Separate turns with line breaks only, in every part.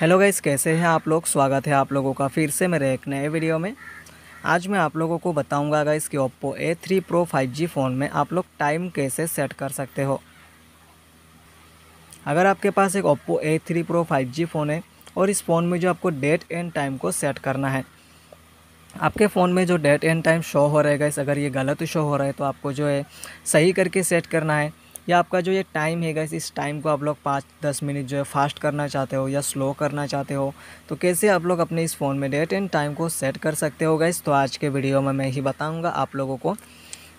hello guys कैसे हैं आप लोग स्वागत है आप लोगों का फिर से मेरे एक नए वीडियो में आज मैं आप लोगों को बताऊंगा गाइस कि Oppo A3 Pro 5G phone में आप लोग टाइम कैसे सेट कर सकते हो अगर आपके पास एक Oppo A3 Pro 5G phone है और इस फ़ोन में जो आपको डेट एंड टाइम को सेट करना है आपके फ़ोन में जो डेट एंड टाइम शो हो रहेगा इस गाइस अगर ये गलत शो हो रहा है तो आपको जो है सही करके सेट करना है या आपका जो ये टाइम है गैस इस टाइम को आप लोग पाँच दस मिनट जो है फास्ट करना चाहते हो या स्लो करना चाहते हो तो कैसे आप लोग अपने इस फ़ोन में डेट एंड टाइम को सेट कर सकते हो गैस तो आज के वीडियो में मैं ही बताऊँगा आप लोगों को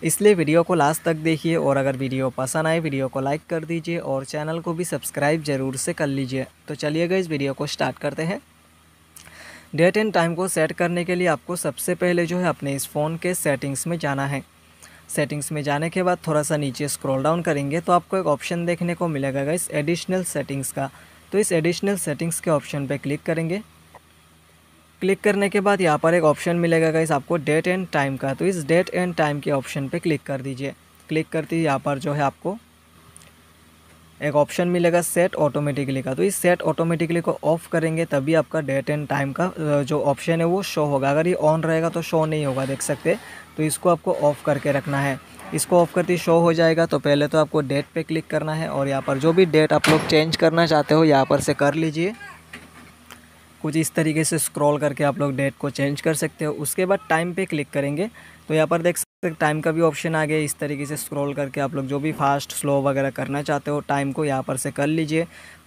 इसलिए वीडियो को लास्ट तक देखिए और अगर वीडियो पसंद आए वीडियो को लाइक कर दीजिए और चैनल को भी सब्सक्राइब ज़रूर से कर लीजिए तो चलिएगा इस वीडियो को स्टार्ट करते हैं डेट एंड टाइम को सेट करने के लिए आपको सबसे पहले जो है अपने इस फ़ोन के सेटिंग्स में जाना है सेटिंग्स में जाने के बाद थोड़ा सा नीचे स्क्रॉल डाउन करेंगे तो आपको एक ऑप्शन देखने को मिलेगा इस एडिशनल सेटिंग्स का तो इस एडिशनल सेटिंग्स के ऑप्शन पर क्लिक करेंगे क्लिक करने के बाद यहाँ पर एक ऑप्शन मिलेगा गाइस आपको डेट एंड टाइम का तो इस डेट एंड टाइम के ऑप्शन पर क्लिक कर दीजिए क्लिक करते यहाँ पर जो है आपको एक ऑप्शन मिलेगा सेट ऑटोमेटिकली का तो इस सेट ऑटोमेटिकली को ऑफ करेंगे तभी आपका डेट एंड टाइम का जो ऑप्शन है वो शो होगा अगर ये ऑन रहेगा तो शो नहीं होगा देख सकते तो इसको आपको ऑफ़ करके रखना है इसको ऑफ़ करते शो हो जाएगा तो पहले तो आपको डेट पे क्लिक करना है और यहाँ पर जो भी डेट आप लोग चेंज करना चाहते हो यहाँ पर से कर लीजिए कुछ इस तरीके से स्क्रॉल करके आप लोग डेट को चेंज कर सकते हो उसके बाद टाइम पे क्लिक करेंगे तो यहाँ पर देख टाइम का भी ऑप्शन आ गया इस तरीके से स्क्रॉल करके आप लोग जो भी फास्ट स्लो वगैरह करना चाहते हो टाइम को यहाँ पर से कर लीजिए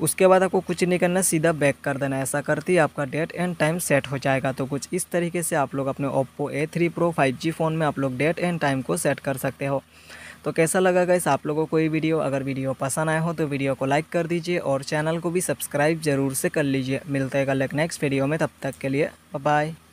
उसके बाद आपको कुछ नहीं करना सीधा बैक कर देना ऐसा करते ही आपका डेट एंड टाइम सेट हो जाएगा तो कुछ इस तरीके से आप लोग अपने Oppo A three pro five G phone में आप लोग डेट एंड टाइम को सेट कर सकते हो तो कैसा लगा गाइस आप लोगों को ये वीडियो अगर वीडियो पसंद आया हो तो वीडियो को लाइक कर दीजिए और चैनल को भी सब्सक्राइब जरूर से कर लीजिए मिलते हैं कल नेक्स्ट वीडियो में तब तक के लिए बाय